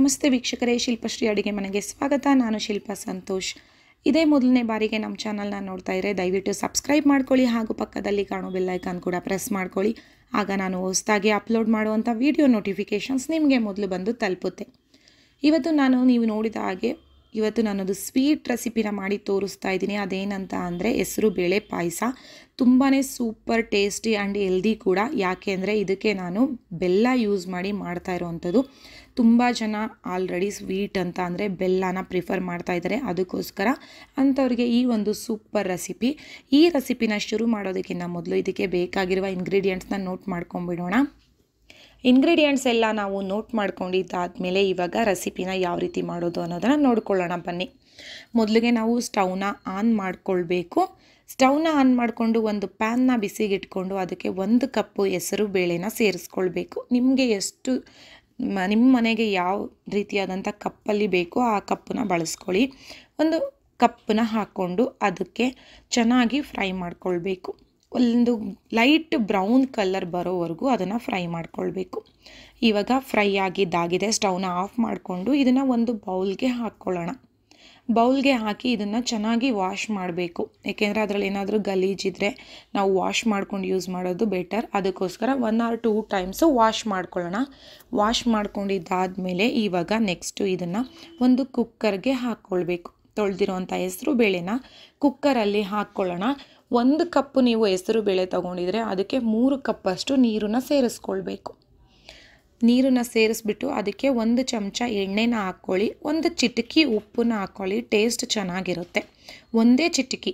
ನಮಸ್ತೆ ವೀಕ್ಷಕರೇ ಶಿಲ್ಪಶ್ರೀ ಅಡುಗೆ ಮನೆಗೆ ಸ್ವಾಗತ ನಾನು ಶಿಲ್ಪ ಸಂತೋಷ್ ಇದೇ ಮೊದಲನೇ ಬಾರಿಗೆ ನಮ್ಮ ಚಾನಲ್ನ ನೋಡ್ತಾ ಇದ್ದರೆ ದಯವಿಟ್ಟು ಸಬ್ಸ್ಕ್ರೈಬ್ ಮಾಡ್ಕೊಳ್ಳಿ ಹಾಗೂ ಪಕ್ಕದಲ್ಲಿ ಕಾಣೋ ಬೆಲ್ಲೈಕಾನ್ ಕೂಡ ಪ್ರೆಸ್ ಮಾಡ್ಕೊಳ್ಳಿ ಆಗ ನಾನು ಹೊಸದಾಗಿ ಅಪ್ಲೋಡ್ ಮಾಡುವಂಥ ವಿಡಿಯೋ ನೋಟಿಫಿಕೇಷನ್ಸ್ ನಿಮಗೆ ಮೊದಲು ಬಂದು ತಲುಪುತ್ತೆ ಇವತ್ತು ನಾನು ನೀವು ನೋಡಿದ ಹಾಗೆ ಇವತ್ತು ನಾನೊಂದು ಸ್ವೀಟ್ ರೆಸಿಪಿನ ಮಾಡಿ ತೋರಿಸ್ತಾ ಇದ್ದೀನಿ ಅದೇನಂತ ಅಂದರೆ ಹೆಸರು ಬೇಳೆ ಪಾಯಸ ತುಂಬಾ ಸೂಪರ್ ಟೇಸ್ಟಿ ಆ್ಯಂಡ್ ಹೆಲ್ದಿ ಕೂಡ ಯಾಕೆ ಅಂದರೆ ಇದಕ್ಕೆ ನಾನು ಬೆಲ್ಲ ಯೂಸ್ ಮಾಡಿ ಮಾಡ್ತಾ ಇರೋವಂಥದ್ದು ತುಂಬ ಜನ ಆಲ್ರೆಡಿ ಸ್ವೀಟ್ ಅಂತ ಅಂದರೆ ಬೆಲ್ಲನ ಪ್ರಿಫರ್ ಮಾಡ್ತಾ ಇದ್ದಾರೆ ಅದಕ್ಕೋಸ್ಕರ ಅಂಥವ್ರಿಗೆ ಈ ಒಂದು ಸೂಪರ್ ರೆಸಿಪಿ ಈ ರೆಸಿಪಿನ ಶುರು ಮಾಡೋದಕ್ಕಿಂತ ಮೊದಲು ಇದಕ್ಕೆ ಬೇಕಾಗಿರುವ ಇಂಗ್ರೀಡಿಯೆಂಟ್ಸ್ನ ನೋಟ್ ಮಾಡ್ಕೊಂಬಿಡೋಣ ಇಂಗ್ರೀಡಿಯೆಂಟ್ಸ್ ಎಲ್ಲ ನಾವು ನೋಟ್ ಮಾಡ್ಕೊಂಡಿದ್ದಾದಮೇಲೆ ಇವಾಗ ರೆಸಿಪಿನ ಯಾವ ರೀತಿ ಮಾಡೋದು ಅನ್ನೋದನ್ನು ನೋಡ್ಕೊಳ್ಳೋಣ ಬನ್ನಿ ಮೊದಲಿಗೆ ನಾವು ಸ್ಟವ್ನ ಆನ್ ಮಾಡಿಕೊಳ್ಬೇಕು ಸ್ಟವ್ನ ಆನ್ ಮಾಡಿಕೊಂಡು ಒಂದು ಪ್ಯಾನ್ನ ಬಿಸಿಗಿಟ್ಕೊಂಡು ಅದಕ್ಕೆ ಒಂದು ಕಪ್ಪು ಹೆಸರು ಬೇಳೆನ ಸೇರಿಸ್ಕೊಳ್ಬೇಕು ನಿಮಗೆ ಎಷ್ಟು ನಿಮ್ಮ ಮನೆಗೆ ಯಾವ ರೀತಿಯಾದಂಥ ಕಪ್ಪಲ್ಲಿ ಬೇಕೋ ಆ ಕಪ್ಪನ್ನ ಬಳಸ್ಕೊಳ್ಳಿ ಒಂದು ಕಪ್ಪನ್ನ ಹಾಕ್ಕೊಂಡು ಅದಕ್ಕೆ ಚೆನ್ನಾಗಿ ಫ್ರೈ ಮಾಡಿಕೊಳ್ಬೇಕು ಒಂದು ಲೈಟ್ ಬ್ರೌನ್ ಕಲರ್ ಬರೋವರೆಗೂ ಅದನ್ನು ಫ್ರೈ ಮಾಡ್ಕೊಳ್ಬೇಕು ಇವಾಗ ಫ್ರೈ ಆಗಿದ್ದಾಗಿದೆ ಸ್ಟವ್ನ ಆಫ್ ಮಾಡಿಕೊಂಡು ಇದನ್ನು ಒಂದು ಬೌಲ್ಗೆ ಹಾಕ್ಕೊಳ್ಳೋಣ ಬೌಲ್ಗೆ ಹಾಕಿ ಇದನ್ನು ಚೆನ್ನಾಗಿ ವಾಶ್ ಮಾಡಬೇಕು ಏಕೆಂದರೆ ಅದರಲ್ಲಿ ಏನಾದರೂ ಗಲೀಜಿದ್ರೆ ನಾವು ವಾಶ್ ಮಾಡ್ಕೊಂಡು ಯೂಸ್ ಮಾಡೋದು ಬೆಟರ್ ಅದಕ್ಕೋಸ್ಕರ one or two times wash ಮಾಡ್ಕೊಳ್ಳೋಣ ವಾಶ್ ಮೇಲೆ ಇವಾಗ ನೆಕ್ಸ್ಟು ಇದನ್ನು ಒಂದು ಕುಕ್ಕರ್ಗೆ ಹಾಕ್ಕೊಳ್ಬೇಕು ತೊಳೆದಿರೋವಂಥ ಹೆಸರು ಬೇಳೆನ ಕುಕ್ಕರಲ್ಲಿ ಹಾಕ್ಕೊಳ್ಳೋಣ ಒಂದು ಕಪ್ ನೀವು ಹೆಸರು ಬೇಳೆ ತಗೊಂಡಿದ್ರೆ ಅದಕ್ಕೆ ಮೂರು ಕಪ್ಪಷ್ಟು ನೀರನ್ನು ಸೇರಿಸ್ಕೊಳ್ಬೇಕು ನೀರನ್ನು ಸೇರಿಸ್ಬಿಟ್ಟು ಅದಕ್ಕೆ ಒಂದು ಚಮಚ ಎಣ್ಣೆನ ಹಾಕ್ಕೊಳ್ಳಿ ಒಂದು ಚಿಟಕಿ ಉಪ್ಪನ್ನ ಹಾಕ್ಕೊಳ್ಳಿ ಟೇಸ್ಟ್ ಚೆನ್ನಾಗಿರುತ್ತೆ ಒಂದೇ ಚಿಟಕಿ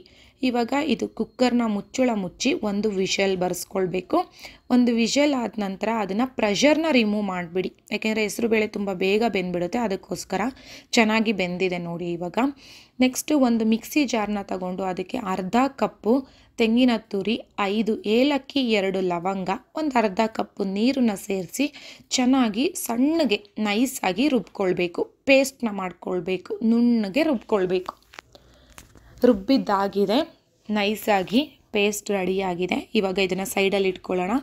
ಇವಾಗ ಇದು ಕುಕ್ಕರ್ನ ಮುಚ್ಚಳ ಮುಚ್ಚಿ ಒಂದು ವಿಷಲ್ ಬರೆಸ್ಕೊಳ್ಬೇಕು ಒಂದು ವಿಷಲ್ ಆದ ನಂತರ ಅದನ್ನು ಪ್ರೆಷರ್ನ ರಿಮೂವ್ ಮಾಡಿಬಿಡಿ ಯಾಕೆಂದರೆ ಹೆಸರು ಬೇಳೆ ತುಂಬ ಬೇಗ ಬೆಂದ್ಬಿಡುತ್ತೆ ಅದಕ್ಕೋಸ್ಕರ ಚೆನ್ನಾಗಿ ಬೆಂದಿದೆ ನೋಡಿ ಇವಾಗ ನೆಕ್ಸ್ಟು ಒಂದು ಮಿಕ್ಸಿ ಜಾರ್ನ ತಗೊಂಡು ಅದಕ್ಕೆ ಅರ್ಧ ಕಪ್ಪು ತೆಂಗಿನ ತುರಿ ಐದು ಏಲಕ್ಕಿ ಎರಡು ಲವಂಗ ಒಂದು ಅರ್ಧ ಕಪ್ಪು ನೀರನ್ನ ಸೇರಿಸಿ ಚೆನ್ನಾಗಿ ಸಣ್ಣಗೆ ನೈಸಾಗಿ ರುಬ್ಕೊಳ್ಬೇಕು ಪೇಸ್ಟ್ನ ಮಾಡ್ಕೊಳ್ಬೇಕು ನುಣ್ಣಗೆ ರುಬ್ಕೊಳ್ಬೇಕು ರುಬ್ಬಿದ್ದಾಗಿದೆ ನೈಸಾಗಿ ಪೇಸ್ಟ್ ರೆಡಿಯಾಗಿದೆ ಇವಾಗ ಇದನ್ನು ಸೈಡಲ್ಲಿ ಇಟ್ಕೊಳ್ಳೋಣ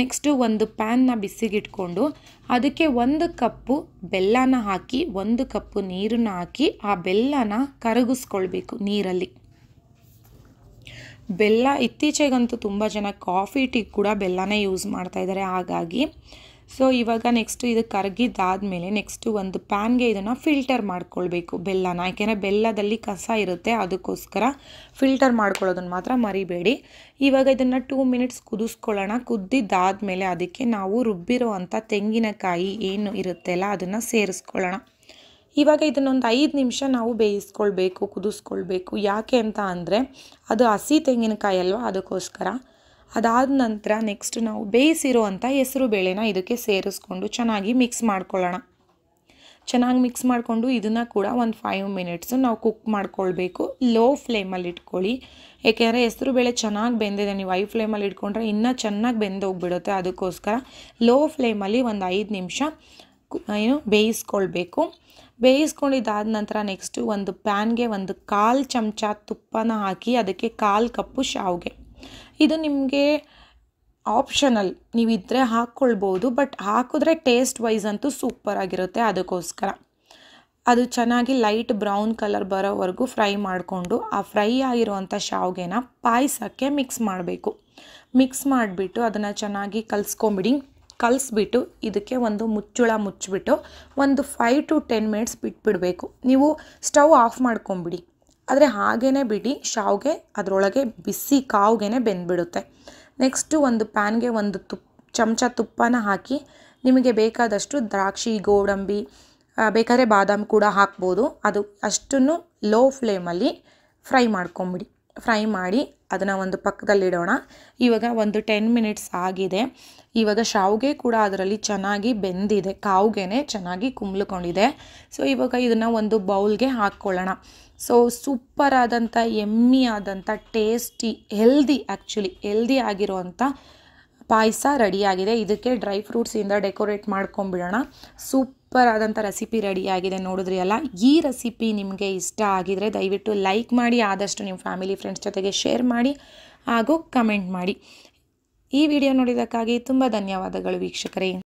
ನೆಕ್ಸ್ಟು ಒಂದು ಪ್ಯಾನ್ನ ಬಿಸಿಗಿಟ್ಕೊಂಡು ಅದಕ್ಕೆ ಒಂದು ಕಪ್ಪು ಬೆಲ್ಲನ ಹಾಕಿ ಒಂದು ಕಪ್ಪು ನೀರನ್ನು ಹಾಕಿ ಆ ಬೆಲ್ಲನ ಕರಗಿಸ್ಕೊಳ್ಬೇಕು ನೀರಲ್ಲಿ ಬೆಲ್ಲ ಇತ್ತೀಚೆಗಂತೂ ತುಂಬ ಜನ ಕಾಫಿ ಟೀ ಕೂಡ ಬೆಲ್ಲನೇ ಯೂಸ್ ಮಾಡ್ತಾಯಿದ್ದಾರೆ ಹಾಗಾಗಿ ಸೊ ಇವಾಗ ನೆಕ್ಸ್ಟು ಇದು ಕರಗಿದ್ದಾದಮೇಲೆ ನೆಕ್ಸ್ಟು ಒಂದು ಪ್ಯಾನ್ಗೆ ಇದನ್ನು ಫಿಲ್ಟರ್ ಮಾಡ್ಕೊಳ್ಬೇಕು ಬೆಲ್ಲನ ಯಾಕೆಂದರೆ ಬೆಲ್ಲದಲ್ಲಿ ಕಸ ಇರುತ್ತೆ ಅದಕ್ಕೋಸ್ಕರ ಫಿಲ್ಟರ್ ಮಾಡ್ಕೊಳ್ಳೋದನ್ನು ಮಾತ್ರ ಮರಿಬೇಡಿ ಇವಾಗ ಇದನ್ನು ಟೂ ಮಿನಿಟ್ಸ್ ಕುದಿಸ್ಕೊಳ್ಳೋಣ ಮೇಲೆ ಅದಕ್ಕೆ ನಾವು ರುಬ್ಬಿರೋ ಅಂಥ ತೆಂಗಿನಕಾಯಿ ಏನು ಇರುತ್ತೆಲ್ಲ ಅದನ್ನು ಸೇರಿಸ್ಕೊಳ್ಳೋಣ ಇವಾಗ ಇದನ್ನೊಂದು ಐದು ನಿಮಿಷ ನಾವು ಬೇಯಿಸ್ಕೊಳ್ಬೇಕು ಕುದಿಸ್ಕೊಳ್ಬೇಕು ಯಾಕೆ ಅಂತ ಅಂದರೆ ಅದು ಹಸಿ ತೆಂಗಿನಕಾಯಿ ಅಲ್ವಾ ಅದಕ್ಕೋಸ್ಕರ ಅದಾದ ನಂತರ ನೆಕ್ಸ್ಟ್ ನಾವು ಬೇಯಿಸಿರೋ ಅಂಥ ಹೆಸರು ಬೇಳೆನ ಇದಕ್ಕೆ ಸೇರಿಸ್ಕೊಂಡು ಚೆನ್ನಾಗಿ ಮಿಕ್ಸ್ ಮಾಡ್ಕೊಳ್ಳೋಣ ಚೆನ್ನಾಗಿ ಮಿಕ್ಸ್ ಮಾಡಿಕೊಂಡು ಇದನ್ನು ಕೂಡ ಒಂದು ಫೈವ್ ಮಿನಿಟ್ಸು ನಾವು ಕುಕ್ ಮಾಡ್ಕೊಳ್ಬೇಕು ಲೋ ಫ್ಲೇಮಲ್ಲಿ ಇಟ್ಕೊಳ್ಳಿ ಏಕೆಂದರೆ ಹೆಸರು ಬೇಳೆ ಚೆನ್ನಾಗಿ ಬೆಂದಿದೆ ನೀವು ಐ ಫ್ಲೇಮಲ್ಲಿ ಇಟ್ಕೊಂಡ್ರೆ ಇನ್ನೂ ಚೆನ್ನಾಗಿ ಬೆಂದೋಗ್ಬಿಡುತ್ತೆ ಅದಕ್ಕೋಸ್ಕರ ಲೋ ಫ್ಲೇಮಲ್ಲಿ ಒಂದು ಐದು ನಿಮಿಷ ಏನು ಬೇಯಿಸ್ಕೊಳ್ಬೇಕು ಬೇಯಿಸ್ಕೊಂಡಿದ್ದಾದ ನಂತರ ನೆಕ್ಸ್ಟು ಒಂದು ಪ್ಯಾನ್ಗೆ ಒಂದು ಕಾಲು ಚಮಚ ತುಪ್ಪನ ಹಾಕಿ ಅದಕ್ಕೆ ಕಾಲು ಕಪ್ಪು ಶಾವಿಗೆ ಇದು ನಿಮಗೆ ಆಪ್ಷನಲ್ ನೀವಿದ್ದರೆ ಹಾಕ್ಕೊಳ್ಬೋದು ಬಟ್ ಹಾಕಿದ್ರೆ ಟೇಸ್ಟ್ ವೈಸ್ ಅಂತೂ ಸೂಪರ್ ಆಗಿರುತ್ತೆ ಅದಕ್ಕೋಸ್ಕರ ಅದು ಚೆನ್ನಾಗಿ ಲೈಟ್ ಬ್ರೌನ್ ಕಲರ್ ಬರೋವರೆಗೂ ಫ್ರೈ ಮಾಡಿಕೊಂಡು ಆ ಫ್ರೈ ಆಗಿರುವಂಥ ಶಾವಿಗೆನ ಪಾಯಸಕ್ಕೆ ಮಿಕ್ಸ್ ಮಾಡಬೇಕು ಮಿಕ್ಸ್ ಮಾಡಿಬಿಟ್ಟು ಅದನ್ನು ಚೆನ್ನಾಗಿ ಕಲಿಸ್ಕೊಂಬಿಡಿ ಕಲಿಸ್ಬಿಟ್ಟು ಇದಕ್ಕೆ ಒಂದು ಮುಚ್ಚುಳ ಮುಚ್ಚಿಬಿಟ್ಟು ಒಂದು ಫೈವ್ ಟು ಟೆನ್ ಮಿನಿಟ್ಸ್ ಬಿಟ್ಬಿಡಬೇಕು ನೀವು ಸ್ಟವ್ ಆಫ್ ಮಾಡ್ಕೊಂಬಿಡಿ ಆದರೆ ಹಾಗೇ ಬಿಡಿ ಶಾವ್ಗೆ ಅದರೊಳಗೆ ಬಿಸಿ ಕಾವ್ಗೆ ಬೆಂದ್ಬಿಡುತ್ತೆ ನೆಕ್ಸ್ಟು ಒಂದು ಪ್ಯಾನ್ಗೆ ಒಂದು ತುಪ್ಪ ಚಮಚ ತುಪ್ಪನ ಹಾಕಿ ನಿಮಗೆ ಬೇಕಾದಷ್ಟು ದ್ರಾಕ್ಷಿ ಗೋಡಂಬಿ ಬೇಕಾದ್ರೆ ಬಾದಾಮಿ ಕೂಡ ಹಾಕ್ಬೋದು ಅದು ಅಷ್ಟನ್ನು ಲೋ ಫ್ಲೇಮಲ್ಲಿ ಫ್ರೈ ಮಾಡ್ಕೊಂಬಿಡಿ ಫ್ರೈ ಮಾಡಿ ಅದನ್ನು ಒಂದು ಪಕ್ಕದಲ್ಲಿಡೋಣ ಇವಾಗ ಒಂದು ಟೆನ್ ಮಿನಿಟ್ಸ್ ಆಗಿದೆ ಇವಾಗ ಶಾವಿಗೆ ಕೂಡ ಅದರಲ್ಲಿ ಚೆನ್ನಾಗಿ ಬೆಂದಿದೆ ಕಾವ್ಗೆನೆ ಚೆನ್ನಾಗಿ ಕುಂಬ್ಳ್ಕೊಂಡಿದೆ ಸೊ ಇವಾಗ ಇದನ್ನು ಒಂದು ಬೌಲ್ಗೆ ಹಾಕ್ಕೊಳ್ಳೋಣ ಸೊ ಸೂಪರ್ ಆದಂಥ ಎಮ್ಮಿ ಆದಂಥ ಟೇಸ್ಟಿ ಹೆಲ್ದಿ ಆ್ಯಕ್ಚುಲಿ ಹೆಲ್ದಿ ಆಗಿರುವಂಥ ಪಾಯಸ ರೆಡಿಯಾಗಿದೆ ಇದಕ್ಕೆ ಡ್ರೈ ಫ್ರೂಟ್ಸಿಂದ ಡೆಕೋರೇಟ್ ಮಾಡ್ಕೊಂಬಿಡೋಣ ಸೂಪರ್ ಆದಂಥ ರೆಸಿಪಿ ರೆಡಿಯಾಗಿದೆ ನೋಡಿದ್ರಿ ಅಲ್ಲ ಈ ರೆಸಿಪಿ ನಿಮಗೆ ಇಷ್ಟ ಆಗಿದರೆ ದಯವಿಟ್ಟು ಲೈಕ್ ಮಾಡಿ ಆದಷ್ಟು ನಿಮ್ಮ ಫ್ಯಾಮಿಲಿ ಫ್ರೆಂಡ್ಸ್ ಜೊತೆಗೆ ಶೇರ್ ಮಾಡಿ ಹಾಗೂ ಕಮೆಂಟ್ ಮಾಡಿ ಈ ವಿಡಿಯೋ ನೋಡಿದ್ದಕ್ಕಾಗಿ ತುಂಬ ಧನ್ಯವಾದಗಳು ವೀಕ್ಷಕರೇ